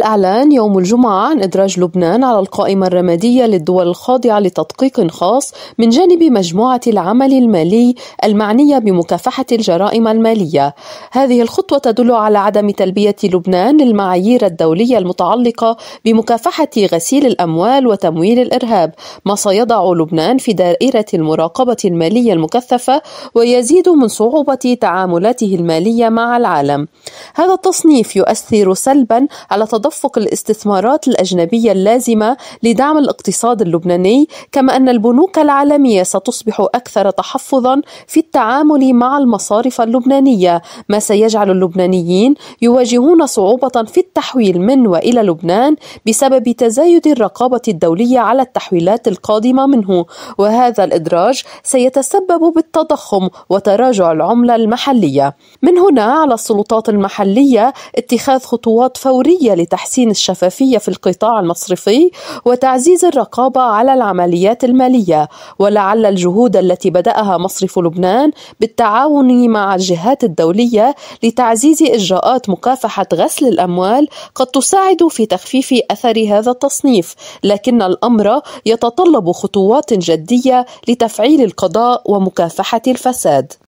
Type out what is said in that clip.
الإعلان يوم الجمعة عن إدراج لبنان على القائمة الرمادية للدول الخاضعة لتدقيق خاص من جانب مجموعة العمل المالي المعنية بمكافحة الجرائم المالية. هذه الخطوة تدل على عدم تلبية لبنان للمعايير الدولية المتعلقة بمكافحة غسيل الأموال وتمويل الإرهاب، ما سيضع لبنان في دائرة المراقبة المالية المكثفة ويزيد من صعوبة تعاملاته المالية مع العالم. هذا التصنيف يؤثر سلبا على تدفق تدفق الاستثمارات الأجنبية اللازمة لدعم الاقتصاد اللبناني كما أن البنوك العالمية ستصبح أكثر تحفظا في التعامل مع المصارف اللبنانية ما سيجعل اللبنانيين يواجهون صعوبة في التحويل من وإلى لبنان بسبب تزايد الرقابة الدولية على التحويلات القادمة منه وهذا الإدراج سيتسبب بالتضخم وتراجع العملة المحلية من هنا على السلطات المحلية اتخاذ خطوات فورية لتحويل تحسين الشفافية في القطاع المصرفي وتعزيز الرقابة على العمليات المالية ولعل الجهود التي بدأها مصرف لبنان بالتعاون مع الجهات الدولية لتعزيز إجراءات مكافحة غسل الأموال قد تساعد في تخفيف أثر هذا التصنيف لكن الأمر يتطلب خطوات جدية لتفعيل القضاء ومكافحة الفساد